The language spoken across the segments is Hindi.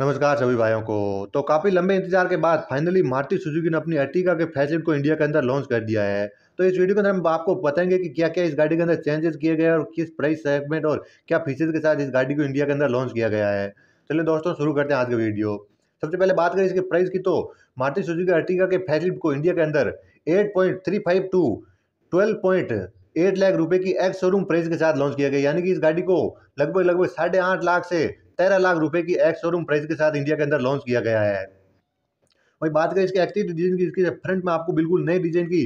नमस्कार सभी भाइयों को तो काफ़ी लंबे इंतजार के बाद फाइनली मारुति सुजुकी ने अपनी अर्टिका के फैशन को इंडिया के अंदर लॉन्च कर दिया है तो इस वीडियो के अंदर हम आपको बताएंगे कि क्या क्या इस गाड़ी के अंदर चेंजेस किए गए और किस प्राइस सेगमेंट और क्या फीचर्स के साथ इस गाड़ी को इंडिया के अंदर लॉन्च किया गया है चलिए दोस्तों शुरू करते हैं आज का वीडियो सबसे पहले बात करें इसके प्राइस की तो मारुति सुजुकी अर्टिका के फैशन को इंडिया के अंदर eight point three five two twelve point eight lakh रुपए की एक्स शोरूम प्राइस के साथ लॉन्च किया गया यानी कि इस गाड़ी को लगभग लगभग साढ़े आठ लाख से तेरह लाख रुपए की एक्स शोरूम प्राइस के साथ इंडिया के अंदर लॉन्च किया गया है वही बात करें इसके एक्सटीरियर डिजाइन की इसके फ्रंट में आपको बिल्कुल नई डिजाइन की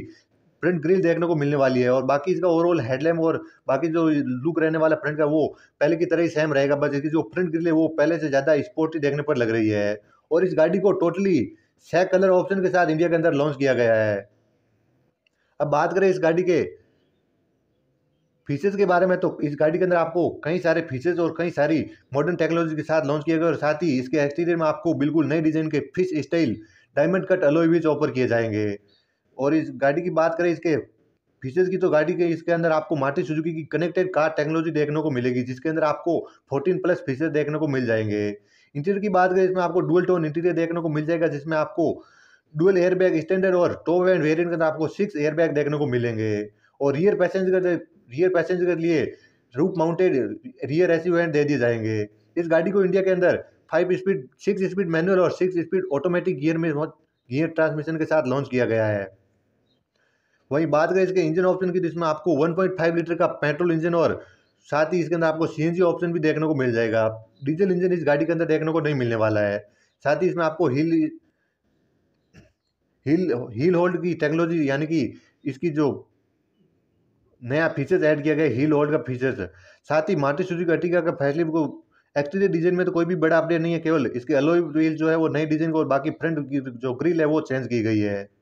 फ्रंट ग्रिल देखने को मिलने वाली है और बाकी इसका ओवरऑल हेडलैम्प और बाकी जो लुक रहने वाला फ्रंट का वो पहले की तरह ही सेम रहेगा बस इसकी जो फ्रंट ग्रिल है वो पहले से ज़्यादा स्पोर्टी देखने पर लग रही है और इस गाड़ी को टोटली छः कलर ऑप्शन के साथ इंडिया के अंदर लॉन्च किया गया है अब बात करें इस गाड़ी के फीचर्स के बारे में तो इस गाड़ी के अंदर आपको कई सारे फीचर्स और कई सारी मॉडर्न टेक्नोलॉजी के साथ लॉन्च किया गया और साथ ही इसके एक्सटीरियर में आपको बिल्कुल नए डिजाइन के fish style diamond cut alloy offer किए जाएंगे और इस गाड़ी की बात करें इसके फीचर्स की तो गाड़ी के इसके अंदर आपको माटी सुजुकी की कनेक्टेड कार टेक्नोलॉजी देखने को मिलेगी जिसके अंदर आपको 14 प्लस फीचर्स देखने को मिल जाएंगे इंटीरियर की बात करें इसमें आपको डुअल टोन इंटीरियर देखने को मिल जाएगा जिसमें आपको डुअल एयरबैग स्टैंडर्ड और टॉप एंड वेरियंट के अंदर आपको सिक्स एयरबैग देखने को मिलेंगे और रियर पैसेंजर रियर पैसेंजर के लिए रूप माउंटेड रियर एसयू दे दिए जाएंगे इस गाड़ी को इंडिया के अंदर five speed six speed manual और सिक्स स्पीड ऑटोमेटिक गियर में गियर ट्रांसमिशन के साथ लॉन्च किया गया है वहीं बात करें इसके इंजन ऑप्शन की जिसमें आपको 1.5 लीटर का पेट्रोल इंजन और साथ ही इसके अंदर आपको सीएनजी ऑप्शन भी देखने को मिल जाएगा डीजल इंजन इस गाड़ी के अंदर देखने को नहीं मिलने वाला है साथ ही इसमें आपको हिल हिल हील होल्ड की टेक्नोलॉजी यानी कि इसकी जो नया फीचर्स ऐड किया गया हील होल्ड का फीचर्स साथ ही माटी सुजुकी अर्टिगा का फैसले को एक्सटीरियर डिजाइन में तो कोई भी बड़ा अपडेट नहीं है केवल इसके अलोई व्हील जो है वो नई डिजाइन को और बाकी फ्रंट की जो ग्रिल है वो चेंज की गई है